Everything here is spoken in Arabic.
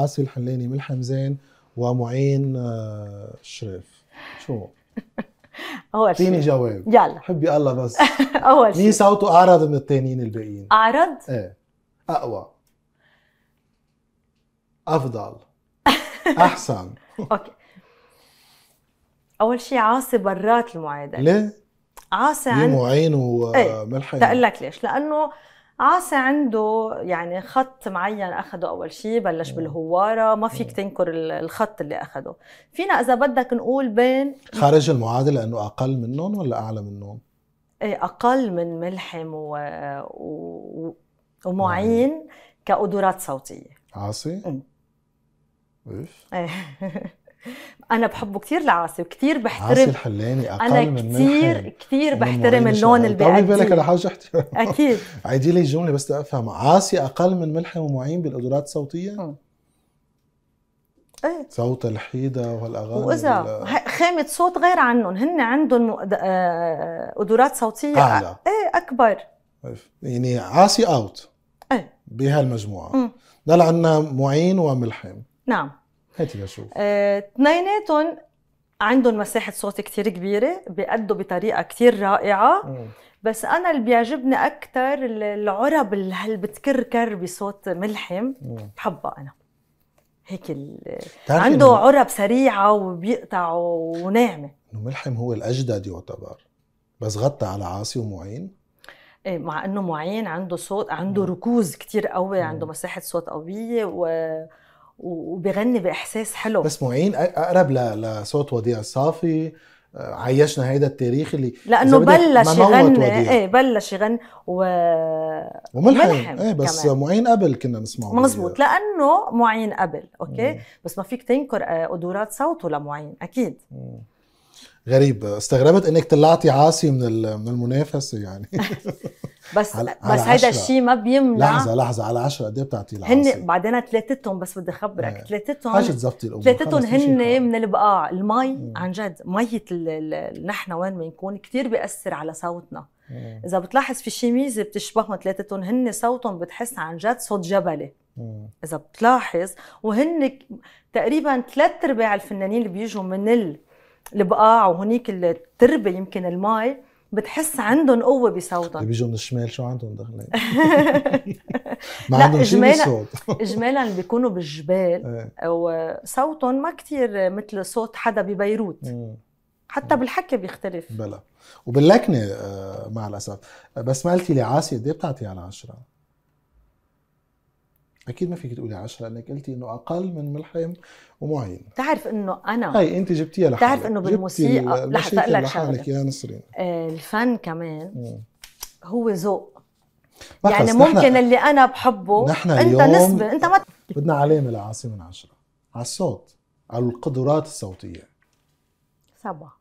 عاصي الحلاني من حمزان ومعين آه، شريف شو اول شيء اعطيني جواب يلا حبي الله بس اول شيء مين صوته اعرض من الثانيين الباقيين اعرض؟ ايه اقوى افضل احسن اوكي اول شيء عاصي برات المعادله ليه؟ عاصي عن معين وملحم؟ ايه. لك ليش؟ لانه عاصي عنده يعني خط معين اخده اول شيء بلش بالهواره ما فيك تنكر الخط اللي اخده فينا اذا بدك نقول بين خارج المعادله انه اقل منهم ولا اعلى منهم إيه، اقل من ملحم و... و... ومعين كقدرات صوتيه عاصي؟ ايش؟ إيه. انا بحبه كثير لعاصي وكثير بحترم عاصي الحلاني اقل انا من كثير كثير بحترم اللون اللي بيعطيه بالك على حاجه اكيد عيدي لي الجمله بس افهم عاصي اقل من ملحم ومعين بالقدرات الصوتيه؟ ايه صوت الحيده والاغاني واذا خامه صوت غير عنهم هن عندهم قدرات آه، صوتيه اعلى ايه اكبر طيب. يعني عاصي اوت ايه بهالمجموعه ضل عندنا معين وملحم نعم هاتي نشوف آه، اثنيناتهم آه، عندهم مساحة صوت كتير كبيرة بيأدوا بطريقة كتير رائعة مم. بس أنا اللي بيعجبني أكتر العرب اللي بتكركر بصوت ملحم بحبها أنا هيك عنده عنده عرب سريعة وبيقطع وناعمة ملحم هو الأجدد يعتبر بس غطى على عاصي ومعين إيه، مع انه معين عنده صوت عنده ركوز كتير قوي عنده مساحه صوت قويه و وبغني باحساس حلو بس معين اقرب لصوت وديع الصافي عيشنا هيدا التاريخ اللي لانه بلش يغني ايه بلش يغني و... وملحن ايه بس كمان. معين قبل كنا نسمعه مزبوط لانه معين قبل اوكي مم. بس ما فيك تنكر آه، قدرات صوته لمعين اكيد مم. غريب استغربت انك طلعتي عاصي من من المنافسه يعني بس على بس هيدا الشيء ما بيمنع لحظه لحظه على 10 قد ايه بتعطي العاصي؟ هن بعدين ثلاثتهم بس بدي اخبرك ثلاثتهم إيه. حاجه تظبطي الامور ثلاثتهم هن من البقاع المي مم. عن جد مية نحن وين بنكون كثير بياثر على صوتنا اذا بتلاحظ في شي ميزه بتشبههم ثلاثتهم هن صوتهم بتحس عن جد صوت جبلي اذا بتلاحظ وهن تقريبا ثلاث ارباع الفنانين اللي بيجوا من البقاع وهنيك التربه يمكن المي بتحس عندهم قوه بصوتهم اللي بيجوا من الشمال شو عندهم دخلين؟ ما عندهم شيء بالصوت اجمالا اللي بيكونوا بالجبال إيه. وصوتهم ما كثير مثل صوت حدا ببيروت حتى بالحكي بيختلف بلا وباللكنه آه، مع الاسف بس ما قلتي لي عاسيه قد بتعطي على عشرة؟ اكيد ما فيك تقولي 10 لانك قلتي انه اقل من ملحم ومعين بتعرف انه انا هاي انت جبتيها لحالك بتعرف انه بالموسيقى رح اقول لك لحالك يا نسرين آه، الفن كمان هو ذوق يعني ممكن اللي انا بحبه نحن انت نسبه انت ما بدنا علامه العاصمه من عشرة على الصوت على القدرات الصوتيه سبعة